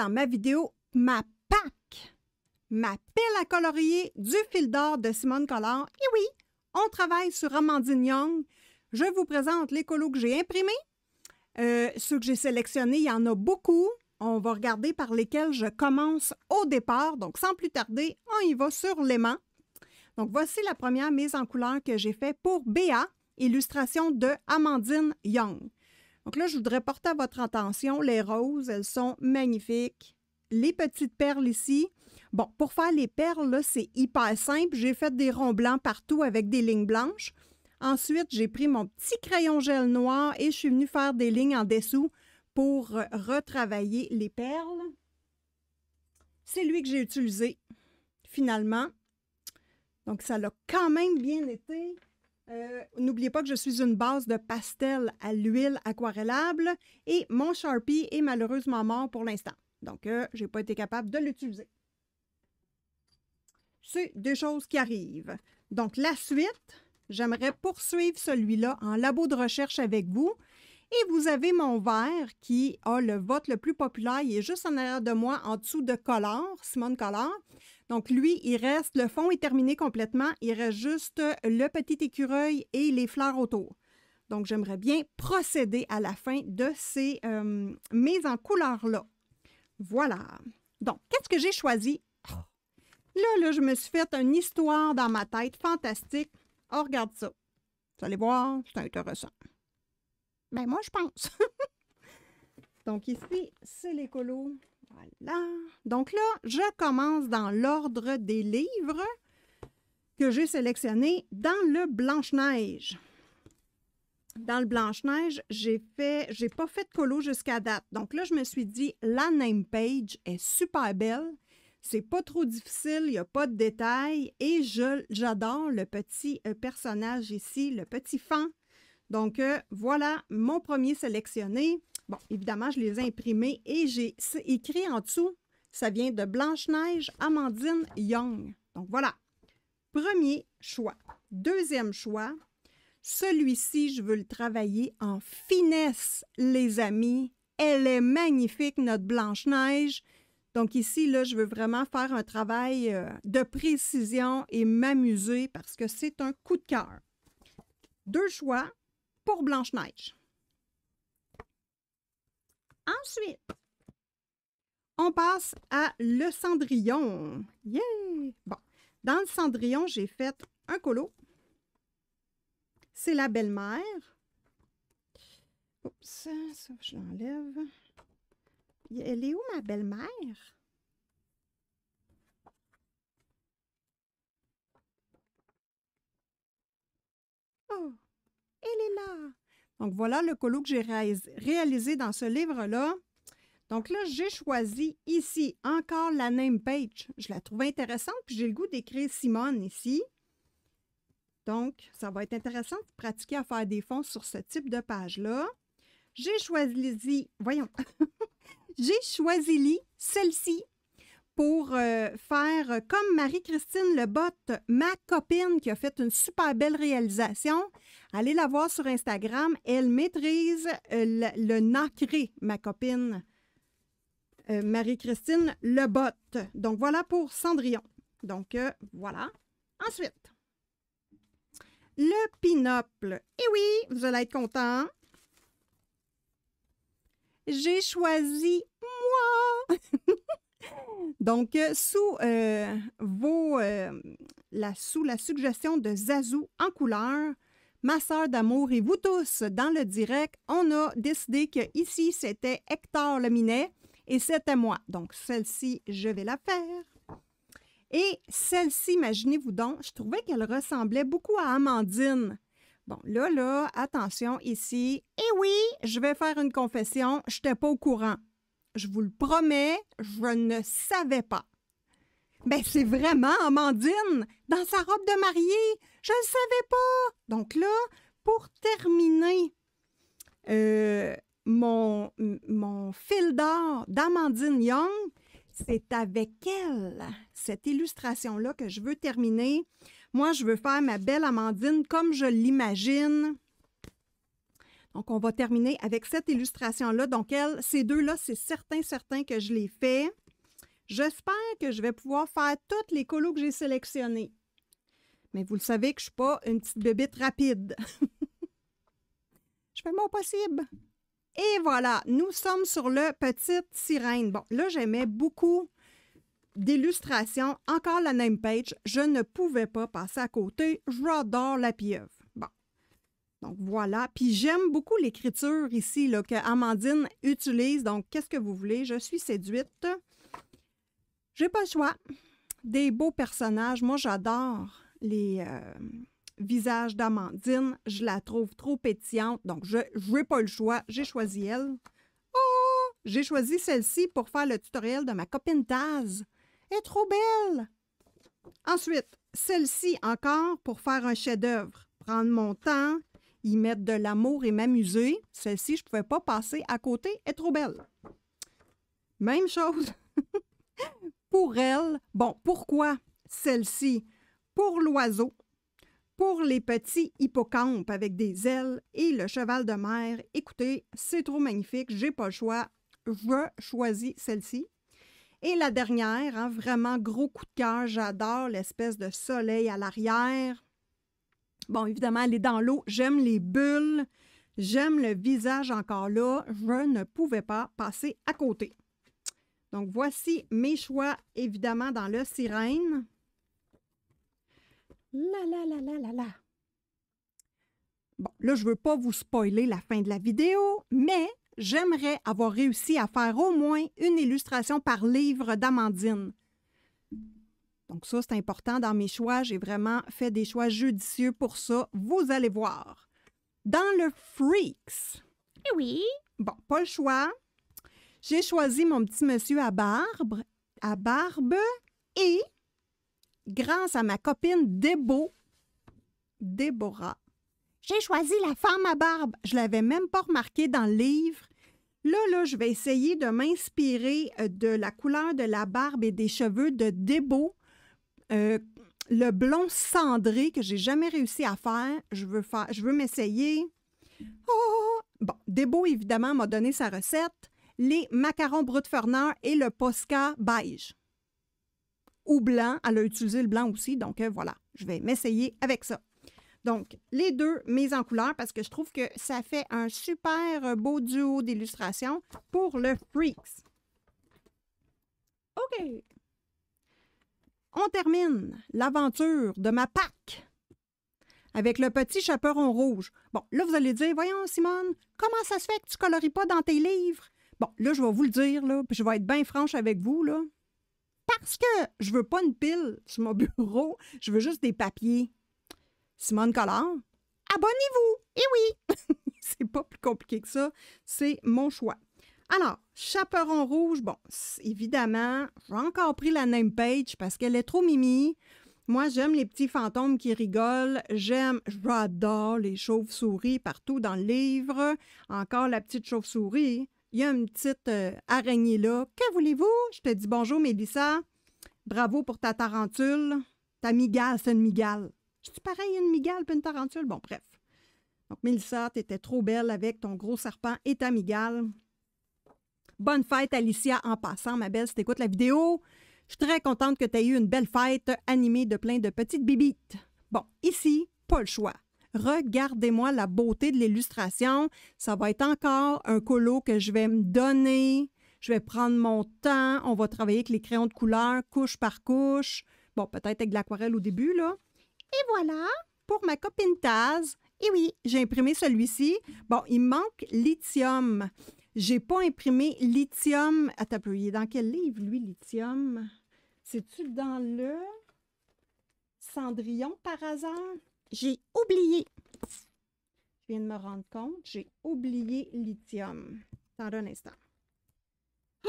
dans ma vidéo Ma PAC, ma pelle à colorier du fil d'or de Simone Collard. Et oui, on travaille sur Amandine Young. Je vous présente les colos que j'ai imprimés. Euh, ceux que j'ai sélectionnés, il y en a beaucoup. On va regarder par lesquels je commence au départ. Donc, sans plus tarder, on y va sur l'aimant. Donc, voici la première mise en couleur que j'ai fait pour BA, illustration de Amandine Young. Donc là, je voudrais porter à votre attention les roses, elles sont magnifiques. Les petites perles ici. Bon, pour faire les perles, c'est hyper simple. J'ai fait des ronds blancs partout avec des lignes blanches. Ensuite, j'ai pris mon petit crayon gel noir et je suis venue faire des lignes en dessous pour euh, retravailler les perles. C'est lui que j'ai utilisé, finalement. Donc, ça l'a quand même bien été. Euh, n'oubliez pas que je suis une base de pastel à l'huile aquarellable et mon Sharpie est malheureusement mort pour l'instant. Donc, euh, je n'ai pas été capable de l'utiliser. C'est des choses qui arrivent. Donc, la suite, j'aimerais poursuivre celui-là en labo de recherche avec vous. Et vous avez mon verre qui a le vote le plus populaire. Il est juste en arrière de moi, en dessous de Collard, Simone Collard. Donc, lui, il reste, le fond est terminé complètement. Il reste juste le petit écureuil et les fleurs autour. Donc, j'aimerais bien procéder à la fin de ces euh, mises en couleur-là. Voilà. Donc, qu'est-ce que j'ai choisi? Là, là, je me suis fait une histoire dans ma tête fantastique. Oh, regarde ça. Vous allez voir, c'est intéressant. Ben, moi, je pense. Donc, ici, c'est l'écolo. Voilà. Donc là, je commence dans l'ordre des livres que j'ai sélectionnés dans le Blanche-Neige. Dans le Blanche-Neige, j'ai fait, j'ai pas fait de colo jusqu'à date. Donc là, je me suis dit, la name page est super belle. C'est pas trop difficile, il n'y a pas de détails. Et j'adore le petit euh, personnage ici, le petit fan. Donc euh, voilà mon premier sélectionné. Bon, évidemment, je les ai imprimés et j'ai écrit en dessous, ça vient de Blanche-Neige Amandine Young. Donc voilà, premier choix. Deuxième choix, celui-ci, je veux le travailler en finesse, les amis. Elle est magnifique, notre Blanche-Neige. Donc ici, là, je veux vraiment faire un travail euh, de précision et m'amuser parce que c'est un coup de cœur. Deux choix pour Blanche-Neige. Ensuite, on passe à le cendrillon. Yeah! Bon, dans le cendrillon, j'ai fait un colo. C'est la belle-mère. Oups, ça, je l'enlève. Elle est où ma belle-mère? Oh, elle est là. Donc voilà le colo que j'ai réalisé dans ce livre-là. Donc là, j'ai choisi ici encore la name page. Je la trouve intéressante, puis j'ai le goût d'écrire Simone ici. Donc, ça va être intéressant de pratiquer à faire des fonds sur ce type de page-là. J'ai choisi, voyons, j'ai choisi celle-ci pour euh, faire euh, comme Marie-Christine Lebotte, ma copine qui a fait une super belle réalisation. Allez la voir sur Instagram. Elle maîtrise euh, le, nacré, ma copine. Marie-Christine Lebotte. Donc voilà pour Cendrillon. Donc voilà. Ensuite, le pinople. Eh oui, vous allez être content. J'ai choisi donc, euh, sous, euh, vos, euh, la, sous la suggestion de Zazou en couleur, ma sœur d'amour et vous tous dans le direct, on a décidé que ici c'était Hector Minet et c'était moi. Donc, celle-ci, je vais la faire. Et celle-ci, imaginez-vous donc, je trouvais qu'elle ressemblait beaucoup à Amandine. Bon, là, là, attention ici. Eh oui, je vais faire une confession, je n'étais pas au courant je vous le promets, je ne savais pas. Mais ben, c'est vraiment Amandine, dans sa robe de mariée. Je ne savais pas. Donc là, pour terminer, euh, mon, mon fil d'or d'Amandine Young, c'est avec elle, cette illustration-là, que je veux terminer. Moi, je veux faire ma belle Amandine comme je l'imagine. Donc, on va terminer avec cette illustration-là. Donc, elle, ces deux-là, c'est certain, certain que je les fais. J'espère que je vais pouvoir faire toutes les colos que j'ai sélectionnées. Mais vous le savez que je ne suis pas une petite bébite rapide. je fais mon possible. Et voilà, nous sommes sur le Petite Sirène. Bon, là, j'aimais beaucoup d'illustrations. Encore la même page. Je ne pouvais pas passer à côté. J'adore la pieuvre. Donc voilà. Puis j'aime beaucoup l'écriture ici là, que Amandine utilise. Donc qu'est-ce que vous voulez? Je suis séduite. J'ai pas le choix. Des beaux personnages. Moi, j'adore les euh, visages d'Amandine. Je la trouve trop pétillante. Donc je n'ai pas le choix. J'ai choisi elle. Oh! J'ai choisi celle-ci pour faire le tutoriel de ma copine Taz. Elle est trop belle! Ensuite, celle-ci encore pour faire un chef-d'œuvre. Prendre mon temps, ils mettent de l'amour et m'amuser. Celle-ci, je ne pouvais pas passer à côté. Elle est trop belle. Même chose pour elle. Bon, pourquoi celle-ci? Pour l'oiseau, pour les petits hippocampes avec des ailes et le cheval de mer. Écoutez, c'est trop magnifique. J'ai pas le choix. Je choisis celle-ci. Et la dernière, hein, vraiment gros coup de cœur, j'adore l'espèce de soleil à l'arrière. Bon, évidemment, est dans l'eau, j'aime les bulles, j'aime le visage encore là. Je ne pouvais pas passer à côté. Donc, voici mes choix, évidemment, dans le sirène. La, la, la, la, la, la. Bon, là, je ne veux pas vous spoiler la fin de la vidéo, mais j'aimerais avoir réussi à faire au moins une illustration par livre d'Amandine. Donc ça, c'est important dans mes choix. J'ai vraiment fait des choix judicieux pour ça. Vous allez voir. Dans le Freaks. Eh oui. Bon, pas le choix. J'ai choisi mon petit monsieur à barbe, à barbe et grâce à ma copine Débo, Déborah, j'ai choisi la femme à barbe. Je l'avais même pas remarqué dans le livre. Là, là, je vais essayer de m'inspirer euh, de la couleur de la barbe et des cheveux de Débo euh, le blond cendré que j'ai jamais réussi à faire, je veux faire, je veux m'essayer. Oh! oh, oh, oh. Bon, Debo, évidemment, m'a donné sa recette. Les macarons Brutferner et le Posca beige. Ou blanc, elle a utilisé le blanc aussi, donc euh, voilà, je vais m'essayer avec ça. Donc, les deux mises en couleur parce que je trouve que ça fait un super beau duo d'illustration pour le Freaks. OK on termine l'aventure de ma Pâque avec le petit chaperon rouge. Bon, là, vous allez dire, voyons, Simone, comment ça se fait que tu coloris pas dans tes livres? Bon, là, je vais vous le dire, là, puis je vais être bien franche avec vous, là. Parce que je veux pas une pile sur mon bureau, je veux juste des papiers. Simone Collard, abonnez-vous! Eh oui! C'est pas plus compliqué que ça, c'est mon choix. Alors, Chaperon Rouge, bon, évidemment, j'ai encore pris la name page parce qu'elle est trop mimi. Moi, j'aime les petits fantômes qui rigolent. J'aime, j'adore les chauves-souris partout dans le livre. Encore la petite chauve-souris. Il y a une petite euh, araignée là. Que voulez-vous? Je te dis bonjour, Mélissa. Bravo pour ta tarentule. Ta migale, c'est une migale. Je suis pareil, une migale puis une tarentule. Bon, bref. Donc, Mélissa, étais trop belle avec ton gros serpent et ta migale. Bonne fête, Alicia, en passant, ma belle, si t'écoutes la vidéo. Je suis très contente que tu aies eu une belle fête animée de plein de petites bibites. Bon, ici, pas le choix. Regardez-moi la beauté de l'illustration. Ça va être encore un colo que je vais me donner. Je vais prendre mon temps. On va travailler avec les crayons de couleur, couche par couche. Bon, peut-être avec de l'aquarelle au début, là. Et voilà pour ma copine Taz. Et oui, j'ai imprimé celui-ci. Bon, il manque lithium. J'ai pas imprimé lithium. à il est dans quel livre, lui, lithium? C'est-tu dans le Cendrillon par hasard? J'ai oublié. Je viens de me rendre compte, j'ai oublié lithium. Attends un instant.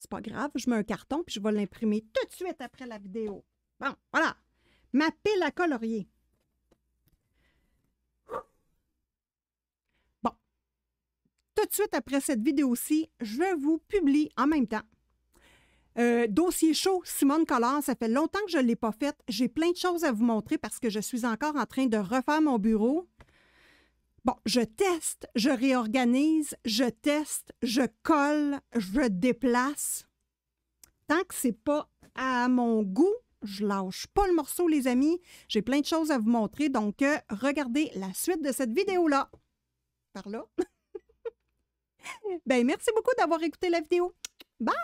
C'est pas grave, je mets un carton puis je vais l'imprimer tout de suite après la vidéo. Bon, voilà. Ma pile à colorier. Bon. Tout de suite après cette vidéo-ci, je vous publie en même temps. Euh, dossier chaud, Simone Collard, ça fait longtemps que je ne l'ai pas fait. J'ai plein de choses à vous montrer parce que je suis encore en train de refaire mon bureau. Bon, je teste, je réorganise, je teste, je colle, je déplace. Tant que c'est pas à mon goût, je lâche pas le morceau, les amis. J'ai plein de choses à vous montrer. Donc, euh, regardez la suite de cette vidéo-là. Par là. ben, merci beaucoup d'avoir écouté la vidéo. Bye!